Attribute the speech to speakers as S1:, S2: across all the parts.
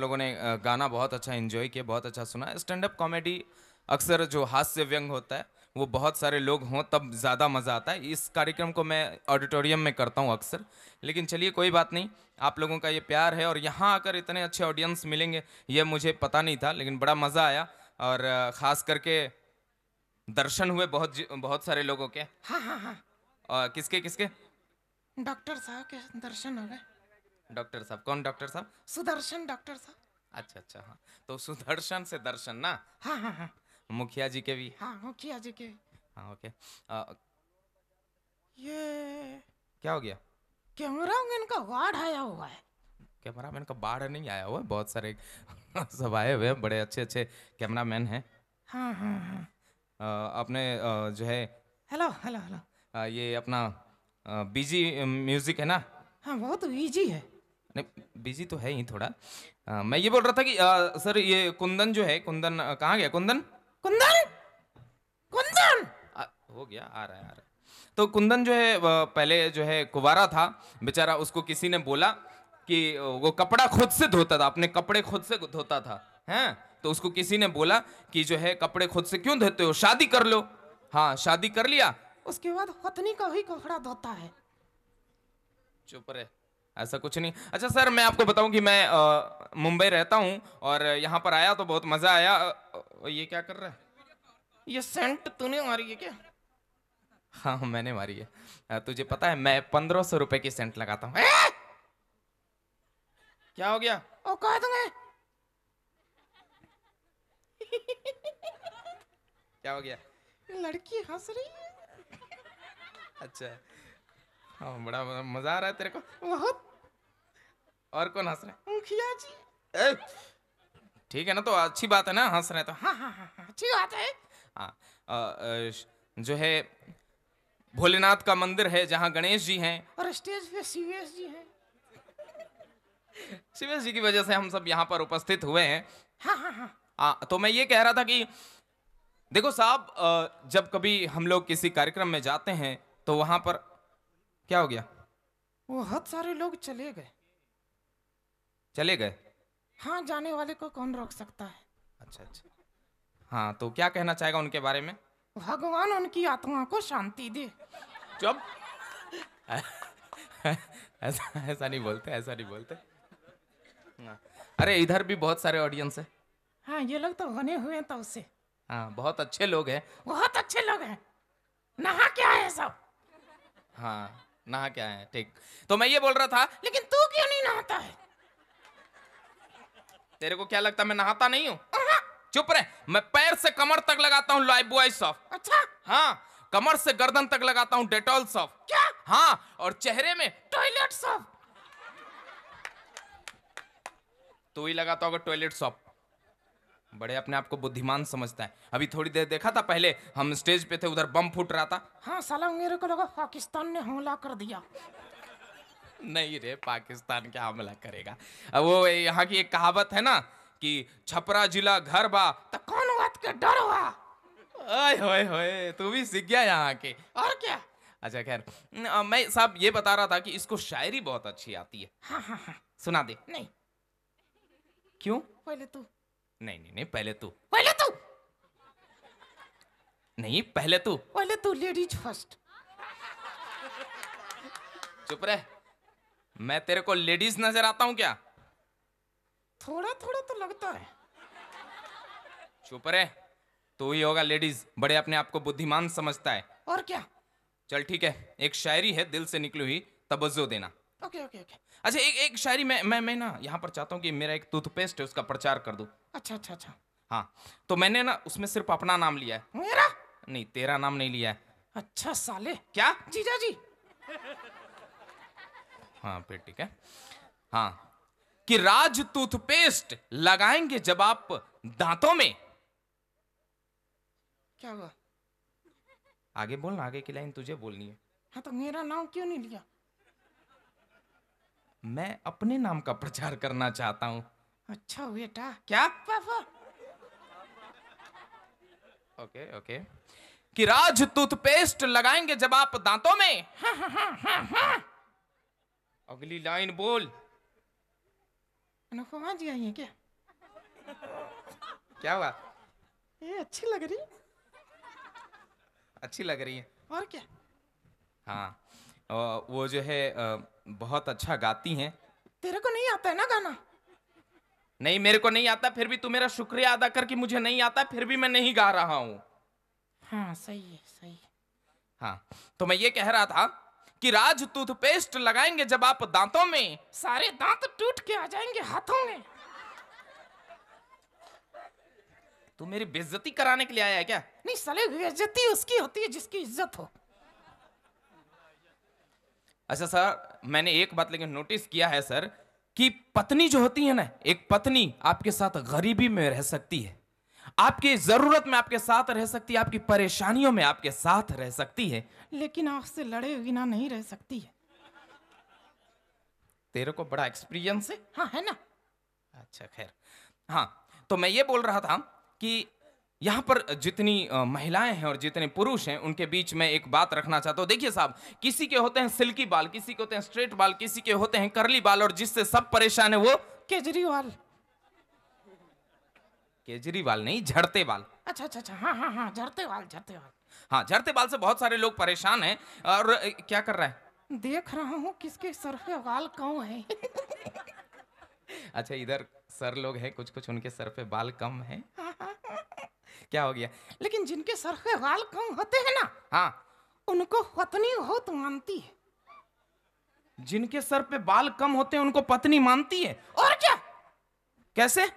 S1: लोगों ने गाना बहुत अच्छा इन्जॉय किया बहुत अच्छा सुना स्टैंड अप कॉमेडी अक्सर जो हास्य व्यंग होता है वो बहुत सारे लोग हों तब ज़्यादा मज़ा आता है इस कार्यक्रम को मैं ऑडिटोरियम में करता हूँ अक्सर लेकिन चलिए कोई बात नहीं आप लोगों का ये प्यार है और यहाँ आकर इतने अच्छे ऑडियंस मिलेंगे ये मुझे पता नहीं था लेकिन बड़ा मज़ा आया और ख़ास करके दर्शन हुए बहुत बहुत सारे लोगों के हाँ हाँ हाँ और किसके किसके
S2: डॉक्टर साहब के दर्शन हो गए
S1: डॉक्टर साहब कौन डॉक्टर साहब
S2: सुदर्शन डॉक्टर साहब
S1: अच्छा अच्छा हाँ तो सुदर्शन से दर्शन ना हाँ हाँ हाँ मुखिया जी के भी
S2: हाँ मुखिया जी के
S1: हाँ ओके आ,
S2: ये क्या हो गया कैमरा मैन का बाढ़ आया हुआ है
S1: कैमरा मैन का बाढ़ नहीं आया हुआ है बहुत सारे सब आए हुए हैं बड़े अच्छे अच्छे कैमरा मैन हैं हाँ, हाँ, हाँ। अपने जो है हेलो हेलो हेलो ये अपना बिजी म्यूजिक है ना
S2: हाँ बहुत बिजी है
S1: नहीं बिजी तो है ही थोड़ा आ, मैं ये बोल रहा था कि आ, सर ये कुंदन जो है कुंदन कहाँ गया कुंदन कुंदन कुंदन आ, हो गया आ रहा है आ रहा है तो कुंदन जो है पहले जो है कुवारा था बेचारा उसको किसी ने बोला कि वो कपड़ा खुद से धोता था अपने कपड़े खुद से धोता था हैं तो उसको किसी ने बोला कि जो है कपड़े खुद से क्यों धोते हो शादी कर लो हाँ शादी कर लिया
S2: उसके बाद पत्नी का ही कपड़ा धोता है
S1: चुप रहे ऐसा कुछ नहीं अच्छा सर मैं आपको बताऊं कि मैं मुंबई रहता हूं और यहां पर आया तो बहुत मज़ा आया आ, ये क्या कर रहा है ये सेंट तूने मारी है क्या हाँ मैंने मारी है तुझे पता है मैं पंद्रह सौ रुपए की सेंट लगाता हूँ क्या हो गया ओ कहा तुम्हें क्या हो गया
S2: लड़की हंस रही है
S1: अच्छा हाँ, बड़ा मजा आ रहा है तेरे को बहुत और कौन हंस रहा है मुखिया जी ठीक है ना तो अच्छी बात है ना हंस रहे तो
S2: हाँ हाँ हाँ हा, अच्छी बात है
S1: हाँ जो है भोलेनाथ का मंदिर है जहाँ गणेश जी हैं
S2: और स्टेज पे सीवेश जी हैं
S1: शिवेश जी की वजह से हम सब यहाँ पर उपस्थित हुए हैं हाँ हाँ हाँ हाँ तो मैं ये कह रहा था कि देखो साहब जब कभी हम लोग किसी कार्यक्रम में जाते हैं तो वहाँ पर क्या हो गया
S2: वो हद सारे लोग चले गए चले गए हाँ जाने वाले को कौन रोक सकता है
S1: अच्छा अच्छा हाँ तो क्या कहना चाहेगा उनके बारे में
S2: भगवान उनकी आत्मा को शांति दे
S1: चुप ऐसा ऐसा नहीं बोलते ऐसा नहीं बोलते अरे इधर भी बहुत सारे ऑडियंस है
S2: हाँ ये लोग तो बने हुए हैं तो उससे
S1: हाँ बहुत अच्छे लोग हैं
S2: बहुत अच्छे लोग हैं नहा क्या है सब
S1: हाँ नहा क्या है ठीक तो मैं ये बोल रहा था लेकिन तू क्यों नहीं नहाता है तेरे को क्या लगता है मैं नहाता नहीं हूँ चुप रहे मैं पैर से कमर तक लगाता हूँ लाइफ बॉय सॉफ अच्छा हाँ कमर से गर्दन तक लगाता हूँ डेटॉल सॉफ क्या हाँ और चेहरे में टॉयलेट सॉफ तू ही लगाता तो होगा टॉयलेट सॉफ बड़े अपने आप को बुद्धिमान समझता है अभी थोड़ी देर देखा था पहले हम स्टेज पे थे उधर बम फूट रहा था
S2: हाँ साला मेरे को लगा पाकिस्तान ने हमला कर दिया
S1: नहीं रे पाकिस्तान क्या हमला करेगा अब वो यहाँ की एक कहावत है ना कि छपरा जिला घर बा तो कौन बात के डर हुआ ओए होए होए तू भी सीख गया यहाँ के और क्या अच्छा खैर मैं साहब ये बता रहा था कि इसको शायरी बहुत अच्छी आती है हाँ हाँ हाँ सुना दे नहीं क्यों पहले तू नहीं नहीं नहीं पहले तू पहले तू नहीं पहले तू
S2: पहले तू लेडीज फर्स्ट
S1: चुप रह मैं तेरे को लेडीज नजर आता हूं क्या
S2: थोड़ा थोड़ा तो लगता है
S1: चुप रह तू ही होगा लेडीज बड़े अपने आप को बुद्धिमान समझता है और क्या चल ठीक है एक शायरी है दिल से निकली हुई तबज्जो देना ओके ओके ओके अच्छा एक एक शायरी मैं मैं मैं ना यहाँ पर चाहता हूँ कि मेरा एक टूथपेस्ट है उसका प्रचार कर दो अच्छा अच्छा अच्छा हाँ तो मैंने ना उसमें सिर्फ अपना नाम लिया है मेरा नहीं तेरा नाम नहीं लिया है
S2: अच्छा साले क्या जीजा जी
S1: हाँ फिर ठीक है हाँ कि राज टूथपेस्ट लगाएंगे जब आप दांतों में क्या हुआ आगे बोलना आगे की लाइन तुझे बोलनी है
S2: हाँ तो मेरा नाम क्यों नहीं लिया
S1: मैं अपने नाम का प्रचार करना चाहता हूँ
S2: अच्छा बेटा क्या पापा
S1: ओके ओके कि राज टूथपेस्ट लगाएंगे जब आप दांतों में
S2: हाँ, हाँ,
S1: हाँ, अगली लाइन बोल
S2: अनुपमा जी आई है क्या क्या हुआ ये अच्छी लग रही
S1: अच्छी लग रही है और क्या हाँ वो जो है बहुत अच्छा गाती हैं
S2: तेरे को नहीं आता है ना गाना
S1: नहीं मेरे को नहीं आता फिर भी तू मेरा शुक्रिया अदा कि मुझे नहीं आता फिर भी मैं नहीं गा रहा हूं हाँ सही है सही है। हाँ तो मैं ये कह रहा था कि राज टूथपेस्ट लगाएंगे जब आप दांतों में
S2: सारे दांत टूट के आ जाएंगे हाथों में
S1: तू मेरी बेजती कराने के लिए आया है क्या
S2: नहीं साले बेजती उसकी होती है जिसकी इज्जत हो
S1: अच्छा सर मैंने एक बात लेकिन नोटिस किया है सर कि पत्नी जो होती है ना एक पत्नी आपके साथ गरीबी में रह सकती है आपकी जरूरत में आपके साथ रह सकती है आपकी परेशानियों में आपके साथ रह सकती है
S2: लेकिन आपसे लड़े बिना नहीं रह सकती है
S1: तेरे को बड़ा एक्सपीरियंस है हाँ है ना अच्छा खैर हाँ तो मैं ये बोल रहा था कि यहाँ पर जितनी महिलाएं हैं और जितने पुरुष हैं उनके बीच में एक बात रखना चाहता हूँ देखिए साहब किसी के होते हैं सिल्की बाल किसी के होते हैं स्ट्रेट बाल किसी के होते हैं करली बाल और जिससे सब परेशान है वो केजरीवाल केजरीवाल नहीं झड़ते बाल
S2: अच्छा अच्छा अच्छा हाँ हाँ हाँ झड़ते बाल झड़ते बाल
S1: हाँ झड़ते बाल से बहुत सारे लोग परेशान हैं और क्या कर रहा
S2: है देख रहा हूँ किसके सर पे बाल कम है
S1: अच्छा इधर सर लोग हैं कुछ कुछ उनके सर पे बाल कम है हाँ। क्या हो गया
S2: लेकिन जिनके सर के गाल कम होते हैं ना हाँ उनको पत्नी बहुत मानती है
S1: जिनके सर पे बाल कम होते हैं उनको पत्नी मानती है और क्या कैसे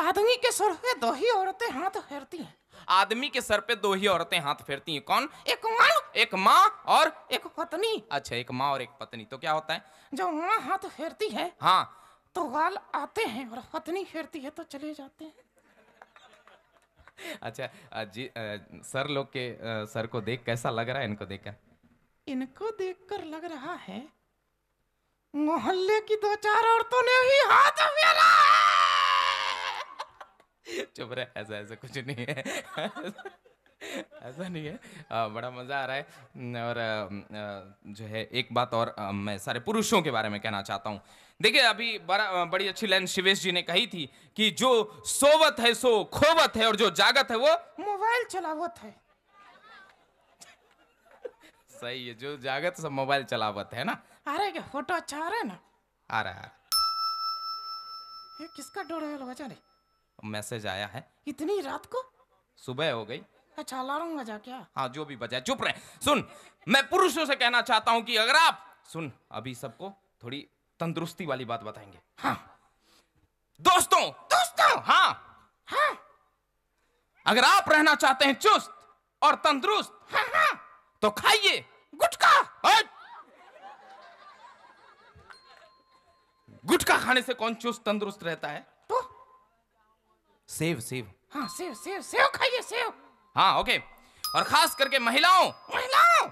S1: आदमी के सर पे दो ही औरतें हाथ फेरती हैं आदमी के सर पे दो ही औरतें हाथ फेरती हैं कौन एक माँ एक माँ और एक पत्नी अच्छा एक माँ और एक पत्नी तो क्या होता है
S2: जब माँ हाथ फेरती है हाँ तो गाल आते हैं और पत्नी फेरती है तो चले जाते हैं
S1: अच्छा जी सर लोग के सर को देख कैसा लग रहा है इनको देख कर
S2: इनको देखकर लग रहा है मोहल्ले की दो चार औरतों ने ही हाथ
S1: फेरा है चुप रहे ऐसा ऐसा कुछ नहीं है ऐसा नहीं है आ, बड़ा मज़ा आ रहा है और आ, जो है एक बात और आ, मैं सारे पुरुषों के बारे में कहना चाहता हूँ देखिए अभी बड़ा बड़ी अच्छी लाइन शिवेश जी ने कही थी कि जो सोवत है सो खोवत है और जो जागत है वो
S2: मोबाइल चलावत है
S1: सही है जो जागत सब मोबाइल चलावत है ना
S2: रहा है फोटो अच्छा आ रहा है ना आ रहा है ये किसका डोर है
S1: मैसेज आया है
S2: इतनी रात को सुबह हो गई अच्छा अलार्म बजा क्या
S1: हाँ जो भी बजाए चुप रहे सुन मैं पुरुषों से कहना चाहता हूँ कि अगर आप सुन अभी सबको थोड़ी तंदुरुस्ती वाली बात बताएंगे हाँ दोस्तों दोस्तों हाँ हाँ अगर आप रहना चाहते हैं चुस्त और तंदुरुस्त हाँ, हाँ। तो खाइए गुटखा गुटखा खाने से कौन चुस्त तंदुरुस्त रहता है तो सेव सेव हाँ सेव सेव सेव खाइए सेव हाँ ओके और खास करके महिलाओं महिलाओं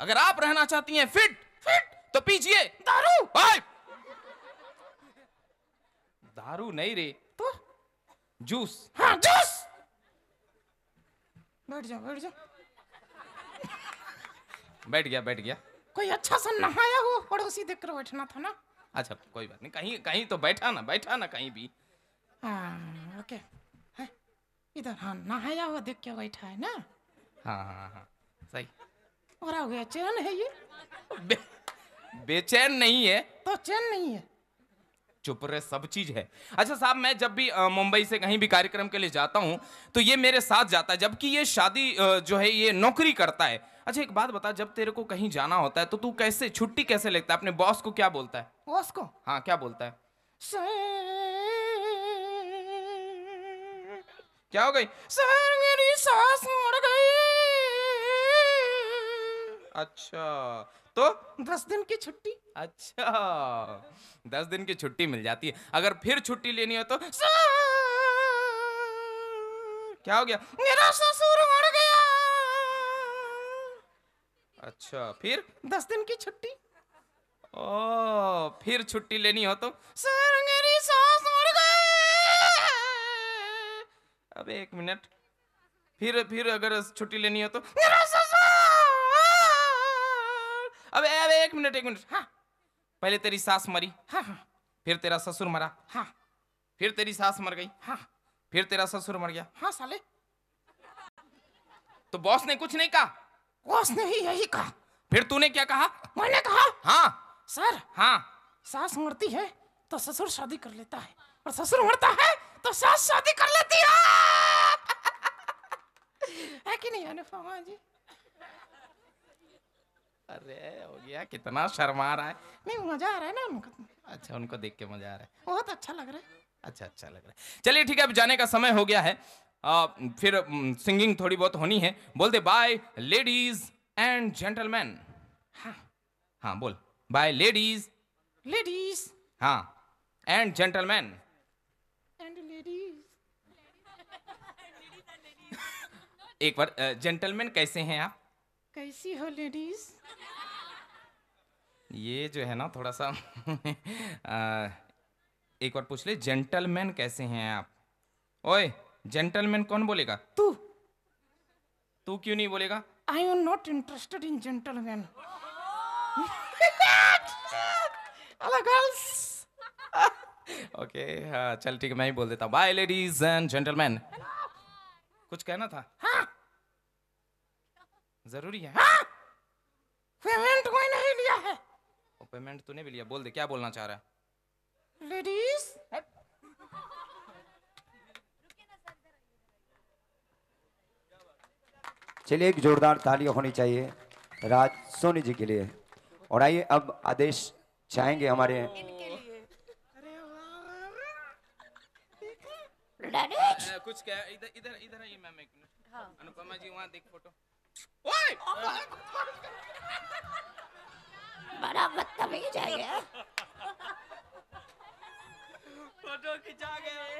S1: अगर आप रहना चाहती हैं फिट फिट तो पीजिए दारू दारू नहीं रे तो जूस हाँ जूस बैठ जा बैठ जा बैठ गया बैठ गया
S2: कोई अच्छा सा नहाया हो पड़ोसी देख कर बैठना था ना
S1: अच्छा कोई बात नहीं कहीं कहीं तो बैठा ना बैठा ना कहीं भी
S2: हाँ ओके इधर हाँ नहाया हुआ देख के बैठा है ना
S1: हाँ हाँ हाँ सही
S2: और गया चैन है ये बे,
S1: बेचैन नहीं है तो चैन नहीं है चुप रहे सब चीज है अच्छा साहब मैं जब भी मुंबई से कहीं भी कार्यक्रम के लिए जाता हूँ तो ये मेरे साथ जाता है जबकि ये शादी जो है ये नौकरी करता है अच्छा एक बात बता जब तेरे को कहीं जाना होता है तो तू कैसे छुट्टी कैसे लेता है अपने बॉस को क्या बोलता है बॉस को हाँ क्या बोलता
S2: है क्या हो गई सर मेरी सास मर गई
S1: अच्छा तो दस दिन की छुट्टी अच्छा दस दिन की छुट्टी मिल जाती है अगर फिर छुट्टी लेनी हो तो
S2: क्या
S1: हो गया मेरा
S2: ससुर मर गया
S1: अच्छा फिर
S2: दस दिन की छुट्टी
S1: ओ फिर छुट्टी लेनी हो तो
S2: सर मेरी सास
S1: अबे एक मिनट फिर फिर अगर छुट्टी लेनी हो तो अबे अबे एक मिनट एक मिनट हाँ पहले तेरी सास मरी हाँ हाँ फिर तेरा ससुर मरा हाँ फिर तेरी सास मर गई हाँ फिर तेरा ससुर मर गया हाँ साले तो बॉस ने कुछ नहीं कहा बॉस ने ही यही कहा फिर तूने क्या कहा मैंने कहा हाँ सर हाँ सास मरती है
S2: तो ससुर शादी कर लेता है और ससुर मरता है तो सास शादी कर लेती है कि नहीं अनुपमा जी
S1: अरे हो गया कितना शर्मा रहा है
S2: नहीं मजा आ रहा है ना उनको
S1: अच्छा उनको देख के मजा आ रहा है
S2: बहुत अच्छा लग रहा है
S1: अच्छा अच्छा लग रहा है चलिए ठीक है अब जाने का समय हो गया है आ, फिर सिंगिंग थोड़ी बहुत होनी है बोल दे बाय लेडीज एंड जेंटलमैन हाँ हाँ बोल बाय लेडीज लेडीज हाँ एंड जेंटलमैन एंड ladies. एक बार जेंटलमैन कैसे हैं आप
S2: कैसी हो लेडीज
S1: ये जो है ना थोड़ा सा एक बार पूछ ले जेंटलमैन कैसे हैं आप ओए जेंटलमैन कौन बोलेगा तू तू क्यों नहीं बोलेगा
S2: I am not interested in gentleman
S1: अला गर्ल्स ओके हाँ चल ठीक है मैं ही बोल देता हूँ बाय लेडीज एंड जेंटलमैन कुछ कहना था हाँ जरूरी है हाँ पेमेंट कोई नहीं लिया है ओ पेमेंट तूने भी लिया बोल दे क्या बोलना चाह रहा
S2: है लेडीज
S1: चलिए एक जोरदार तालियां होनी चाहिए राज सोनी जी के लिए और आइए अब आदेश चाहेंगे हमारे कुछ क्या इधर इधर इधर आइए मैम एक मिनट हाँ। अनुपमा जी वहाँ देख फोटो ओए बड़ा बदतमीज है ये फोटो खिंचा
S2: गए